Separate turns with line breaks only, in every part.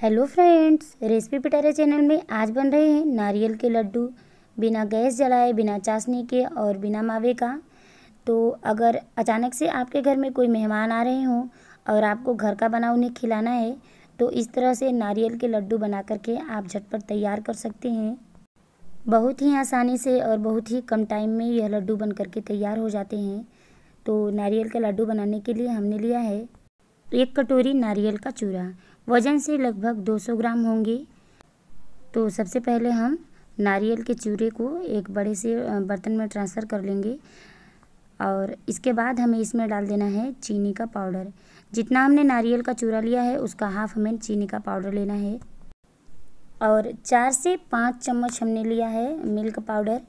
hello friends recipe पिटारे channel में आज बन रहे हैं नारियल के लड्डू बिना गैस जलाए बिना चाशनी के और बिना मावे का तो अगर अचानक से आपके घर में कोई मेहमान आ रहे हों और आपको घर का बना उन्हें खिलाना है तो इस तरह से नारियल के लड्डू बना करके आप झटपट तैयार कर सकते हैं बहुत ही आसानी से और बहुत ही कम टाइम में यह लड्डू बन करके तैयार हो जाते हैं तो नारियल का लड्डू बनाने के लिए हमने लिया है एक कटोरी नारियल का चूरा वज़न से लगभग 200 ग्राम होंगे तो सबसे पहले हम नारियल के चूरे को एक बड़े से बर्तन में ट्रांसफ़र कर लेंगे और इसके बाद हमें इसमें डाल देना है चीनी का पाउडर जितना हमने नारियल का चूरा लिया है उसका हाफ हमें चीनी का पाउडर लेना है और चार से पाँच चम्मच हमने लिया है मिल्क पाउडर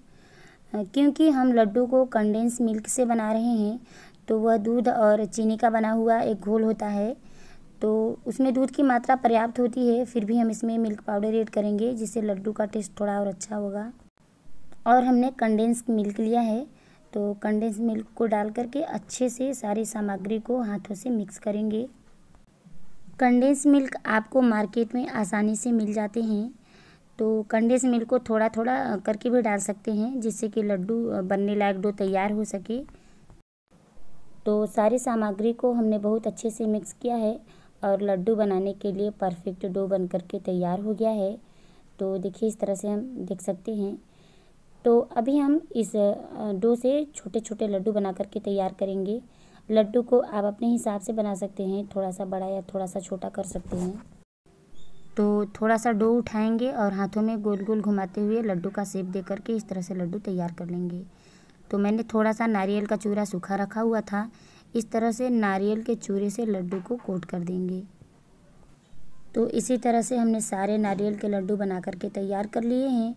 क्योंकि हम लड्डू को कंडेंस मिल्क से बना रहे हैं तो वह दूध और चीनी का बना हुआ एक घोल होता है तो उसमें दूध की मात्रा पर्याप्त होती है फिर भी हम इसमें मिल्क पाउडर ऐड करेंगे जिससे लड्डू का टेस्ट थोड़ा और अच्छा होगा और हमने कंडेंस मिल्क लिया है तो कंडेंस मिल्क को डाल करके अच्छे से सारी सामग्री को हाथों से मिक्स करेंगे कंडेंस मिल्क आपको मार्केट में आसानी से मिल जाते हैं तो कंडेंस मिल्क को थोड़ा थोड़ा करके भी डाल सकते हैं जिससे कि लड्डू बनने लायक डो तैयार हो सके तो सारी सामग्री को हमने बहुत अच्छे से मिक्स किया है और लड्डू बनाने के लिए परफेक्ट डो बन करके तैयार हो गया है तो देखिए इस तरह से हम देख सकते हैं तो अभी हम इस डो से छोटे छोटे लड्डू बना करके तैयार करेंगे लड्डू को आप अपने हिसाब से बना सकते हैं थोड़ा सा बड़ा या थोड़ा सा छोटा कर सकते हैं तो थोड़ा सा डो उठाएंगे और हाथों में गोल गोल घुमाते हुए लड्डू का सेप दे करके इस तरह से लड्डू तैयार कर लेंगे तो मैंने थोड़ा सा नारियल का चूरा सूखा रखा हुआ था इस तरह से नारियल के चूरे से लड्डू को कोट कर देंगे तो इसी तरह से हमने सारे नारियल के लड्डू बना करके तैयार कर लिए हैं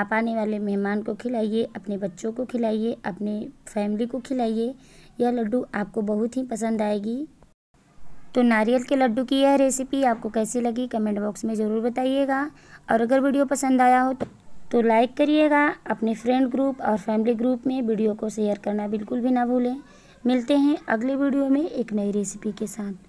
आप आने वाले मेहमान को खिलाइए अपने बच्चों को खिलाइए अपने फैमिली को खिलाइए यह लड्डू आपको बहुत ही पसंद आएगी तो नारियल के लड्डू की यह रेसिपी आपको कैसी लगी कमेंट बॉक्स में ज़रूर बताइएगा और अगर वीडियो पसंद आया हो तो, तो लाइक करिएगा अपने फ्रेंड ग्रुप और फैमिली ग्रुप में वीडियो को शेयर करना बिल्कुल भी ना भूलें मिलते हैं अगले वीडियो में एक नई रेसिपी के साथ